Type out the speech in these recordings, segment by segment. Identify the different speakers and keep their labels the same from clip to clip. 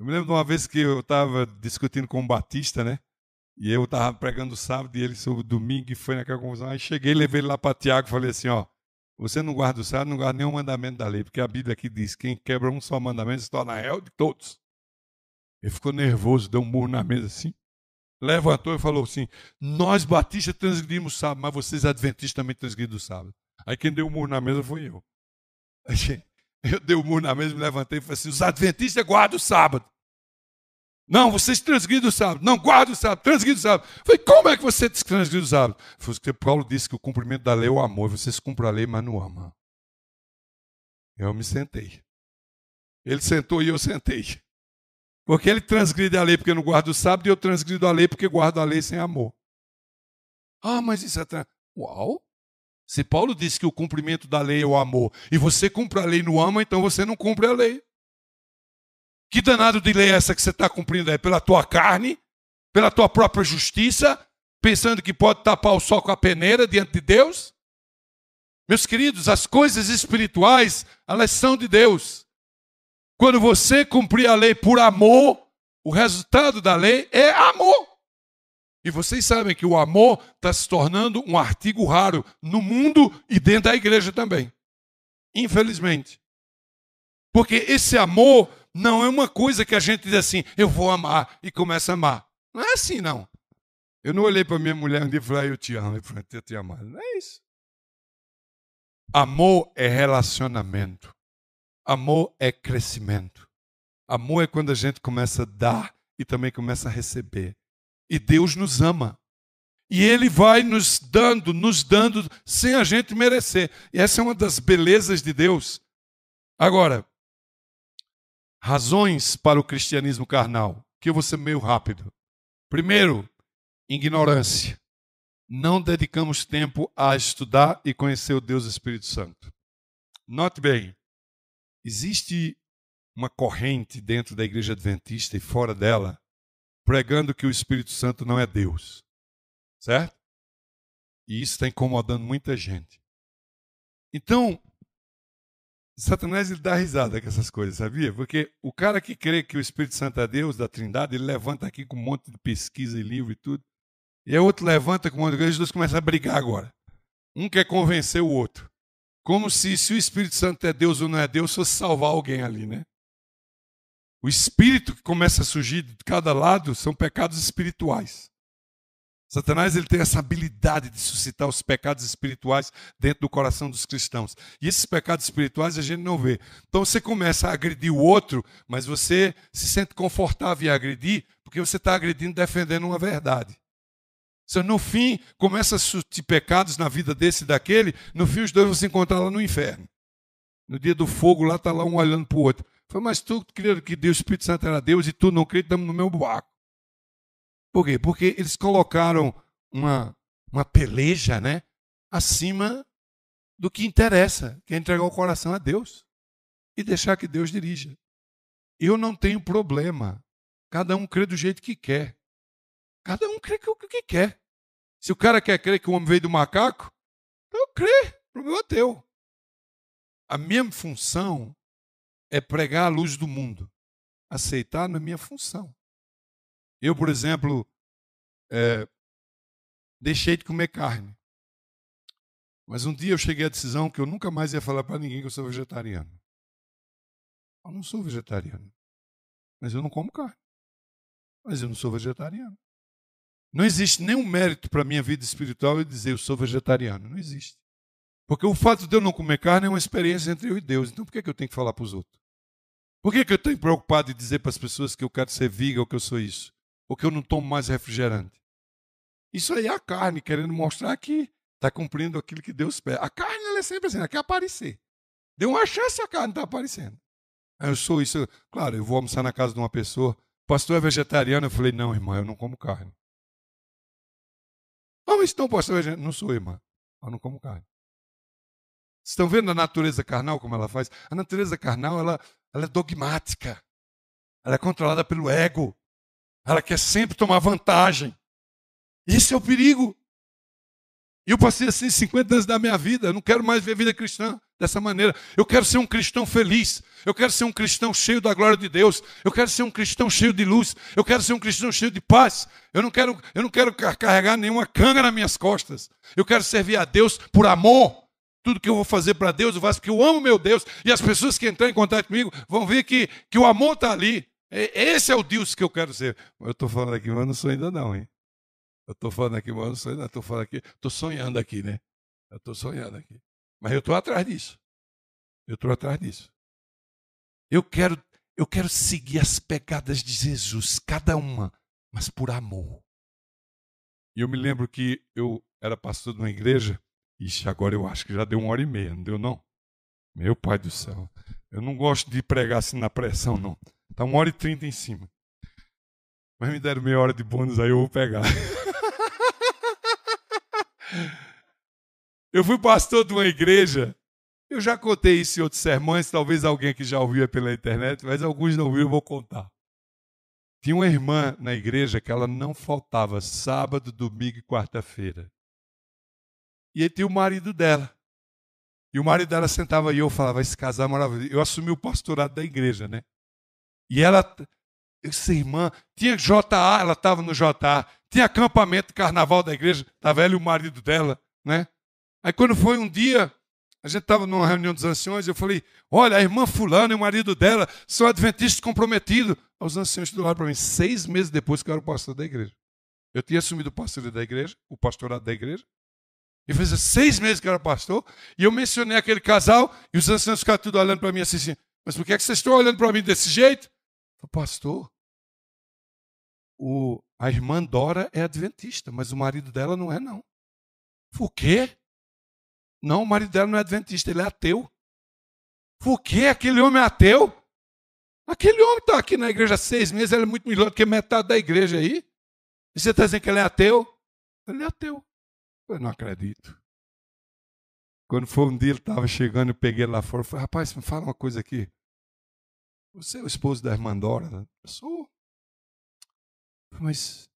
Speaker 1: Eu me lembro de uma vez que eu estava discutindo com o Batista, né? E eu estava pregando sábado e ele sobre domingo e foi naquela confusão. Aí cheguei, levei ele lá para Tiago e falei assim: ó, você não guarda o sábado, não guarda nenhum mandamento da lei, porque a Bíblia aqui diz: quem quebra um só mandamento se torna réu de todos. Ele ficou nervoso, deu um murro na mesa assim, levantou e falou assim: Nós batistas transgredimos o sábado, mas vocês adventistas também transgredem o sábado. Aí quem deu o um murro na mesa foi eu. Aí, eu dei o um murro na mesa, me levantei e falei assim: os adventistas guardam o sábado. Não, vocês transgridem o sábado. Não, guardam o sábado, transgridem o sábado. Eu falei, como é que você transgride o sábado? Foi porque Paulo disse que o cumprimento da lei é o amor. Vocês cumprem a lei, mas não amam. Eu me sentei. Ele sentou e eu sentei. Porque ele transgride a lei porque não guarda o sábado e eu transgrido a lei porque guardo a lei sem amor. Ah, mas isso é... Tra... Uau! Se Paulo disse que o cumprimento da lei é o amor, e você cumpre a lei e não ama, então você não cumpre a lei. Que danado de lei é essa que você está cumprindo aí? Pela tua carne? Pela tua própria justiça? Pensando que pode tapar o sol com a peneira diante de Deus? Meus queridos, as coisas espirituais, elas são de Deus. Quando você cumprir a lei por amor, o resultado da lei é amor. E vocês sabem que o amor está se tornando um artigo raro no mundo e dentro da igreja também. Infelizmente. Porque esse amor não é uma coisa que a gente diz assim, eu vou amar e começa a amar. Não é assim, não. Eu não olhei para minha mulher um dia e falei, eu te amo, eu falei, eu te amo. Não é isso. Amor é relacionamento. Amor é crescimento. Amor é quando a gente começa a dar e também começa a receber. E Deus nos ama. E Ele vai nos dando, nos dando, sem a gente merecer. E essa é uma das belezas de Deus. Agora, razões para o cristianismo carnal, que eu vou ser meio rápido. Primeiro, ignorância. Não dedicamos tempo a estudar e conhecer o Deus Espírito Santo. Note bem, existe uma corrente dentro da igreja adventista e fora dela pregando que o Espírito Santo não é Deus. Certo? E isso está incomodando muita gente. Então, Satanás ele dá risada com essas coisas, sabia? Porque o cara que crê que o Espírito Santo é Deus, da Trindade, ele levanta aqui com um monte de pesquisa e livro e tudo. E aí outro levanta com um monte de coisa e os dois começam a brigar agora. Um quer convencer o outro. Como se, se o Espírito Santo é Deus ou não é Deus, fosse salvar alguém ali, né? O espírito que começa a surgir de cada lado são pecados espirituais. Satanás ele tem essa habilidade de suscitar os pecados espirituais dentro do coração dos cristãos. E esses pecados espirituais a gente não vê. Então você começa a agredir o outro, mas você se sente confortável em agredir, porque você está agredindo, defendendo uma verdade. Então, no fim, começa a surtir pecados na vida desse e daquele, no fim os dois vão se encontrar lá no inferno. No dia do fogo, lá está lá um olhando para o outro. Foi mas tu crendo que Deus, Espírito Santo era Deus e tu não crê, estamos no meu buraco. Por quê? Porque eles colocaram uma, uma peleja né, acima do que interessa, que é entregar o coração a Deus e deixar que Deus dirija. Eu não tenho problema. Cada um crê do jeito que quer. Cada um crê o que quer. Se o cara quer crer que o homem veio do macaco, então crê, o problema é teu. A minha função é pregar a luz do mundo. Aceitar na é minha função. Eu, por exemplo, é, deixei de comer carne. Mas um dia eu cheguei à decisão que eu nunca mais ia falar para ninguém que eu sou vegetariano. Eu não sou vegetariano. Mas eu não como carne. Mas eu não sou vegetariano. Não existe nenhum mérito para a minha vida espiritual eu dizer eu sou vegetariano. Não existe. Porque o fato de eu não comer carne é uma experiência entre eu e Deus. Então por que, é que eu tenho que falar para os outros? Por que, é que eu tenho preocupado em dizer para as pessoas que eu quero ser viga ou que eu sou isso? Ou que eu não tomo mais refrigerante? Isso aí é a carne querendo mostrar que está cumprindo aquilo que Deus pede. A carne ela é sempre assim, ela quer aparecer. Deu uma chance a carne está aparecendo. Ah, eu sou isso. claro, eu vou almoçar na casa de uma pessoa. O pastor é vegetariano. Eu falei, não, irmã, eu não como carne. Ah, mas então, pastor, é vegetariano. não sou, irmã. Eu não como carne. Estão vendo a natureza carnal como ela faz? A natureza carnal ela, ela é dogmática. Ela é controlada pelo ego. Ela quer sempre tomar vantagem. Isso é o perigo. E eu passei assim 50 anos da minha vida. Eu não quero mais ver a vida cristã dessa maneira. Eu quero ser um cristão feliz. Eu quero ser um cristão cheio da glória de Deus. Eu quero ser um cristão cheio de luz. Eu quero ser um cristão cheio de paz. Eu não quero, eu não quero carregar nenhuma canga nas minhas costas. Eu quero servir a Deus por amor tudo que eu vou fazer para Deus, eu faço porque eu amo meu Deus. E as pessoas que entram em contato comigo vão ver que, que o amor está ali. É, esse é o Deus que eu quero ser. Eu estou falando aqui, mas eu não sou ainda não, hein? Eu estou falando aqui, mas eu não sou ainda Estou falando aqui, estou sonhando aqui, né? Eu estou sonhando aqui. Mas eu estou atrás disso. Eu estou atrás disso. Eu quero, eu quero seguir as pegadas de Jesus, cada uma, mas por amor. E eu me lembro que eu era pastor de uma igreja Ixi, agora eu acho que já deu uma hora e meia, não deu não? Meu pai do céu. Eu não gosto de pregar assim na pressão, não. Tá uma hora e trinta em cima. Mas me deram meia hora de bônus, aí eu vou pegar. eu fui pastor de uma igreja. Eu já contei isso em outros sermões, talvez alguém que já ouviu pela internet, mas alguns não ouviram, eu vou contar. Tinha uma irmã na igreja que ela não faltava sábado, domingo e quarta-feira. E aí tem o marido dela. E o marido dela sentava e eu falava, esse casal é maravilhoso. Eu assumi o pastorado da igreja, né? E ela, essa irmã, tinha JA, ela estava no JA, tinha acampamento, carnaval da igreja, estava ela e o marido dela, né? Aí quando foi um dia, a gente estava numa reunião dos anciões, eu falei, olha, a irmã fulana e o marido dela são adventistas comprometidos. Os anciões do lado para mim, seis meses depois que eu era o pastor da igreja. Eu tinha assumido o pastor da igreja, o pastorado da igreja, e fazia seis meses que era pastor, e eu mencionei aquele casal, e os anciãos ficaram tudo olhando para mim assim, assim, mas por que, é que vocês estão olhando para mim desse jeito? pastor, o, a irmã Dora é adventista, mas o marido dela não é, não. Por quê? Não, o marido dela não é adventista, ele é ateu. Por quê? Aquele homem é ateu? Aquele homem está aqui na igreja há seis meses, ele é muito melhor do que metade da igreja aí. E você está dizendo que ele é ateu? Ele é ateu. Eu não acredito. Quando foi um dia, ele estava chegando, eu peguei lá fora. Falei, rapaz, me fala uma coisa aqui. Você é o esposo da irmã Dora? Eu sou. Mas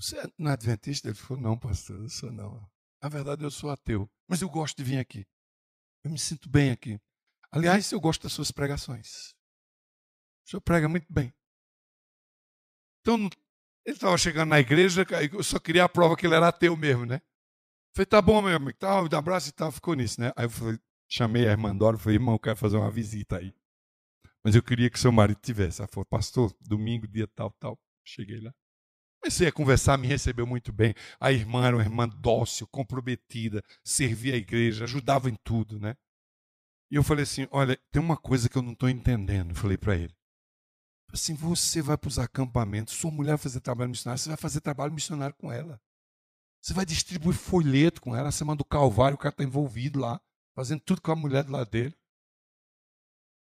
Speaker 1: você não é adventista? Ele falou, não, pastor, eu sou não. Na verdade, eu sou ateu. Mas eu gosto de vir aqui. Eu me sinto bem aqui. Aliás, eu gosto das suas pregações. O senhor prega muito bem. Então, ele estava chegando na igreja, eu só queria a prova que ele era ateu mesmo, né? Falei, tá bom, meu amigo, tá, um abraço e tal, ficou nisso, né? Aí eu falei, chamei a irmã Dora, falei, irmão, eu quero fazer uma visita aí. Mas eu queria que seu marido tivesse. Ela falou, pastor, domingo, dia tal, tal. Cheguei lá. Comecei a conversar, me recebeu muito bem. A irmã era uma irmã dócil, comprometida, servia a igreja, ajudava em tudo, né? E eu falei assim: olha, tem uma coisa que eu não estou entendendo. Falei para ele. Assim, você vai para os acampamentos, sua mulher vai fazer trabalho missionário, você vai fazer trabalho missionário com ela. Você vai distribuir folheto com ela, semana do Calvário, o cara está envolvido lá, fazendo tudo com a mulher do lado dele.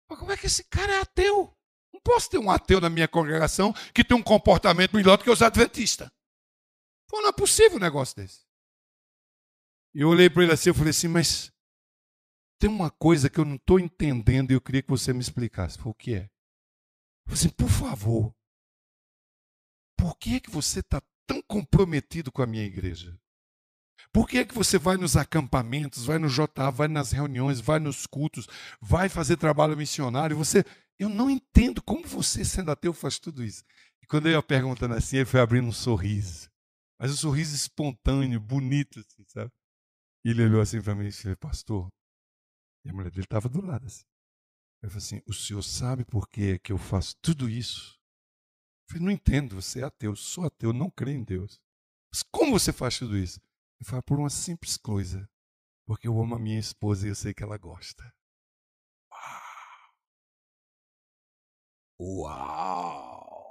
Speaker 1: Mas como é que esse cara é ateu? Não posso ter um ateu na minha congregação que tem um comportamento melhor do que os adventistas. Pô, não é possível um negócio desse. Eu olhei para ele assim e falei assim, mas tem uma coisa que eu não estou entendendo e eu queria que você me explicasse. Falei, o que é? Eu falei assim, por favor, por que é que você está tão comprometido com a minha igreja? Por que é que você vai nos acampamentos, vai no JA, vai nas reuniões, vai nos cultos, vai fazer trabalho missionário? Você, eu não entendo como você, sendo ateu, faz tudo isso. E quando eu ia perguntando assim, ele foi abrindo um sorriso. Mas um sorriso espontâneo, bonito, assim, sabe? E ele olhou assim para mim e disse, pastor, e a mulher dele estava do lado assim. Eu falei assim, o senhor sabe por que, é que eu faço tudo isso? Eu falei, não entendo, você é ateu, sou ateu, não creio em Deus. Mas como você faz tudo isso? Eu falei, por uma simples coisa. Porque eu amo a minha esposa e eu sei que ela gosta. Uau!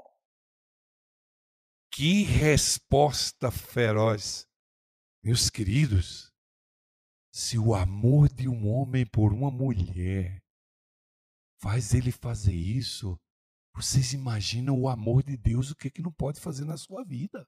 Speaker 1: Uau! Que resposta feroz. Meus queridos, se o amor de um homem por uma mulher faz ele fazer isso, vocês imaginam o amor de Deus, o que, é que não pode fazer na sua vida?